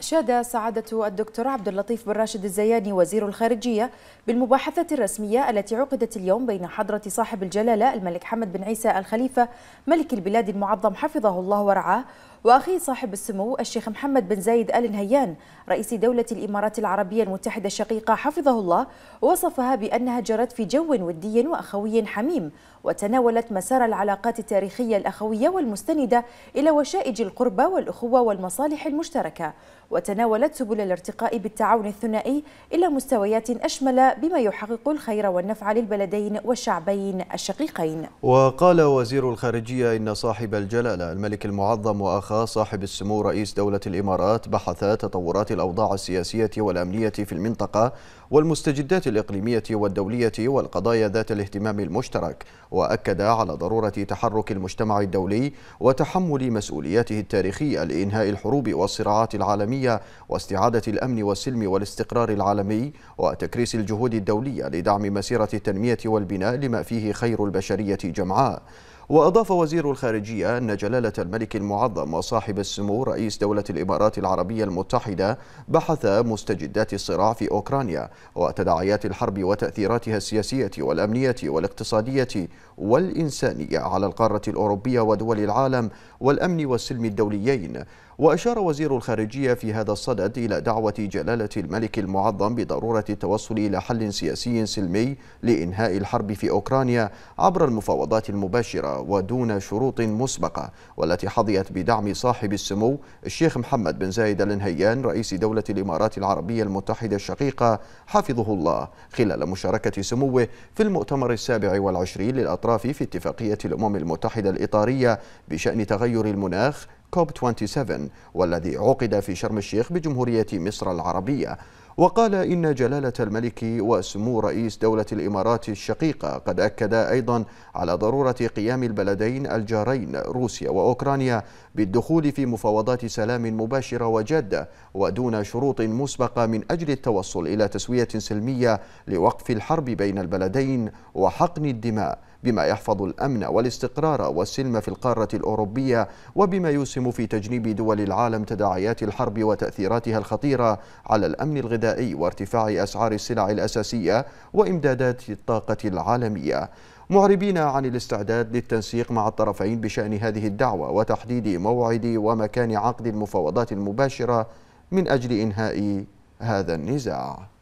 أشاد سعادة الدكتور عبد اللطيف بن راشد الزياني وزير الخارجية بالمباحثة الرسمية التي عقدت اليوم بين حضرة صاحب الجلالة الملك حمد بن عيسى الخليفة ملك البلاد المعظم حفظه الله ورعاه وأخيه صاحب السمو الشيخ محمد بن زايد آل نهيان رئيس دولة الإمارات العربية المتحدة الشقيقة حفظه الله وصفها بأنها جرت في جو ودي وأخوي حميم وتناولت مسار العلاقات التاريخية الأخوية والمستندة إلى وشائج القربة والأخوة والمصالح المشتركة وتناولت سبل الارتقاء بالتعاون الثنائي إلى مستويات أشمل بما يحقق الخير والنفع للبلدين والشعبين الشقيقين وقال وزير الخارجية إن صاحب الجلالة الملك المعظم وأخ الخليفة صاحب السمو رئيس دولة الإمارات بحث تطورات الأوضاع السياسية والأمنية في المنطقة والمستجدات الإقليمية والدولية والقضايا ذات الاهتمام المشترك وأكد على ضرورة تحرك المجتمع الدولي وتحمل مسؤولياته التاريخية لإنهاء الحروب والصراعات العالمية واستعادة الأمن والسلم والاستقرار العالمي وتكريس الجهود الدولية لدعم مسيرة التنمية والبناء لما فيه خير البشرية جمعاء وأضاف وزير الخارجية أن جلالة الملك المعظم وصاحب السمو رئيس دولة الإمارات العربية المتحدة بحث مستجدات الصراع في أوكرانيا وتداعيات الحرب وتأثيراتها السياسية والأمنية والاقتصادية والإنسانية على القارة الأوروبية ودول العالم والأمن والسلم الدوليين وأشار وزير الخارجية في هذا الصدد إلى دعوة جلالة الملك المعظم بضرورة التوصل إلى حل سياسي سلمي لإنهاء الحرب في أوكرانيا عبر المفاوضات المباشرة ودون شروط مسبقة والتي حظيت بدعم صاحب السمو الشيخ محمد بن زايد النهيان رئيس دولة الإمارات العربية المتحدة الشقيقة حفظه الله خلال مشاركة سموه في المؤتمر السابع والعشرين للأطراف في اتفاقية الأمم المتحدة الإطارية بشأن تغير المناخ كوب 27 والذي عقد في شرم الشيخ بجمهورية مصر العربية وقال إن جلالة الملك وسمو رئيس دولة الإمارات الشقيقة قد أكدا أيضا على ضرورة قيام البلدين الجارين روسيا وأوكرانيا بالدخول في مفاوضات سلام مباشرة وجادة ودون شروط مسبقة من أجل التوصل إلى تسوية سلمية لوقف الحرب بين البلدين وحقن الدماء بما يحفظ الأمن والاستقرار والسلم في القارة الأوروبية وبما يسهم في تجنيب دول العالم تداعيات الحرب وتأثيراتها الخطيرة على الأمن الغذائي وارتفاع أسعار السلع الأساسية وإمدادات الطاقة العالمية معربين عن الاستعداد للتنسيق مع الطرفين بشأن هذه الدعوة وتحديد موعد ومكان عقد المفاوضات المباشرة من أجل إنهاء هذا النزاع